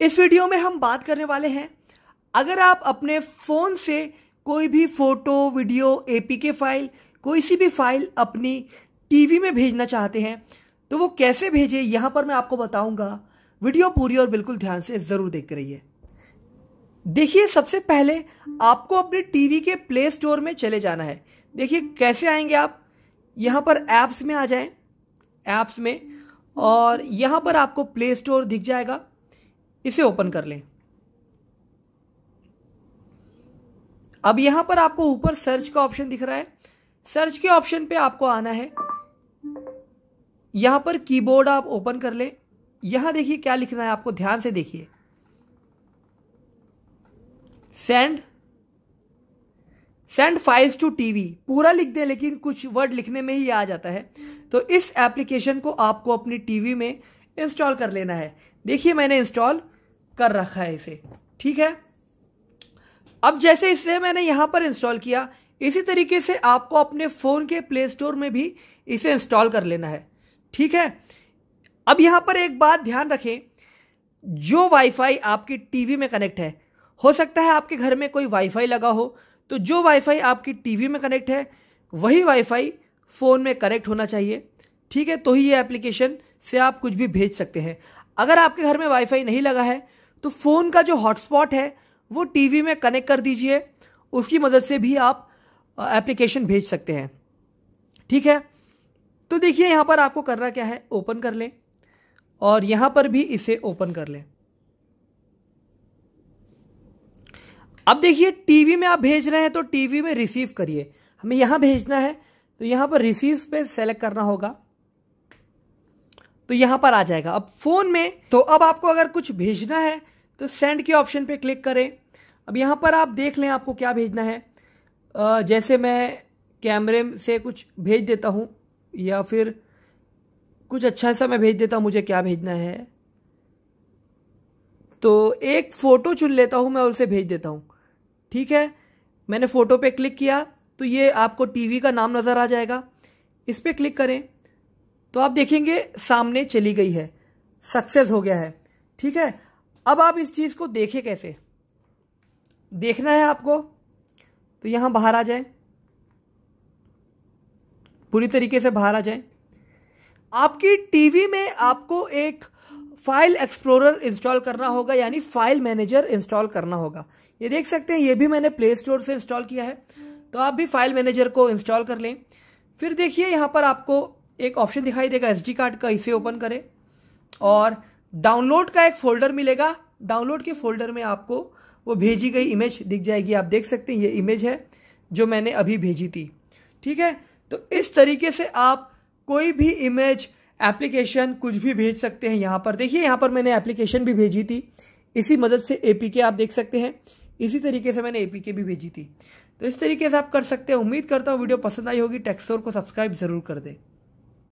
इस वीडियो में हम बात करने वाले हैं अगर आप अपने फ़ोन से कोई भी फ़ोटो वीडियो एपीके फाइल कोई सी भी फाइल अपनी टीवी में भेजना चाहते हैं तो वो कैसे भेजें यहाँ पर मैं आपको बताऊंगा वीडियो पूरी और बिल्कुल ध्यान से ज़रूर देखते रहिए देखिए सबसे पहले आपको अपने टीवी के प्ले स्टोर में चले जाना है देखिए कैसे आएंगे आप यहाँ पर एप्स में आ जाएं ऐप्स में और यहाँ पर आपको प्ले स्टोर दिख जाएगा इसे ओपन कर लें अब यहां पर आपको ऊपर सर्च का ऑप्शन दिख रहा है सर्च के ऑप्शन पे आपको आना है यहां पर कीबोर्ड आप ओपन कर लें यहां देखिए क्या लिखना है आपको ध्यान से देखिए send send files to TV पूरा लिख दें लेकिन कुछ वर्ड लिखने में ही आ जाता है तो इस एप्लीकेशन को आपको अपनी टीवी में इंस्टॉल कर लेना है देखिए मैंने इंस्टॉल कर रखा है इसे ठीक है अब जैसे इसे मैंने यहां पर इंस्टॉल किया इसी तरीके से आपको अपने फ़ोन के प्ले स्टोर में भी इसे इंस्टॉल कर लेना है ठीक है अब यहां पर एक बात ध्यान रखें जो वाईफाई आपकी टीवी में कनेक्ट है हो सकता है आपके घर में कोई वाईफाई लगा हो तो जो वाईफाई आपकी टीवी में कनेक्ट है वही वाईफाई फ़ोन में कनेक्ट होना चाहिए ठीक है तो ही ये एप्लीकेशन से आप कुछ भी भेज सकते हैं अगर आपके घर में वाईफाई नहीं लगा है तो फ़ोन का जो हॉटस्पॉट है वो टीवी में कनेक्ट कर दीजिए उसकी मदद से भी आप एप्लीकेशन भेज सकते हैं ठीक है तो देखिए यहां पर आपको करना क्या है ओपन कर लें और यहां पर भी इसे ओपन कर लें अब देखिए टीवी में आप भेज रहे हैं तो टीवी में रिसीव करिए हमें यहां भेजना है तो यहां पर रिसीव पे सेलेक्ट करना होगा तो यहां पर आ जाएगा अब फ़ोन में तो अब आपको अगर कुछ भेजना है तो सेंड के ऑप्शन पे क्लिक करें अब यहाँ पर आप देख लें आपको क्या भेजना है जैसे मैं कैमरे से कुछ भेज देता हूँ या फिर कुछ अच्छा सा मैं भेज देता हूँ मुझे क्या भेजना है तो एक फ़ोटो चुन लेता हूँ मैं उसे भेज देता हूँ ठीक है मैंने फ़ोटो पे क्लिक किया तो ये आपको टीवी का नाम नज़र आ जाएगा इस पर क्लिक करें तो आप देखेंगे सामने चली गई है सक्सेस हो गया है ठीक है अब आप इस चीज़ को देखें कैसे देखना है आपको तो यहां बाहर आ जाए पूरी तरीके से बाहर आ जाए आपकी टीवी में आपको एक फाइल एक्सप्लोरर इंस्टॉल करना होगा यानी फाइल मैनेजर इंस्टॉल करना होगा ये देख सकते हैं ये भी मैंने प्ले स्टोर से इंस्टॉल किया है तो आप भी फाइल मैनेजर को इंस्टॉल कर लें फिर देखिए यहां पर आपको एक ऑप्शन दिखाई देगा एस कार्ड का इसे ओपन करें और डाउनलोड का एक फोल्डर मिलेगा डाउनलोड के फोल्डर में आपको वो भेजी गई इमेज दिख जाएगी आप देख सकते हैं ये इमेज है जो मैंने अभी भेजी थी ठीक है तो इस तरीके से आप कोई भी इमेज एप्लीकेशन कुछ भी भेज सकते हैं यहाँ पर देखिए यहाँ पर मैंने एप्लीकेशन भी भेजी थी इसी मदद से ए आप देख सकते हैं इसी तरीके से मैंने ए भी भेजी थी तो इस तरीके से आप कर सकते हैं उम्मीद करता हूँ वीडियो पसंद आई होगी टेक्सोर को सब्सक्राइब ज़रूर कर दें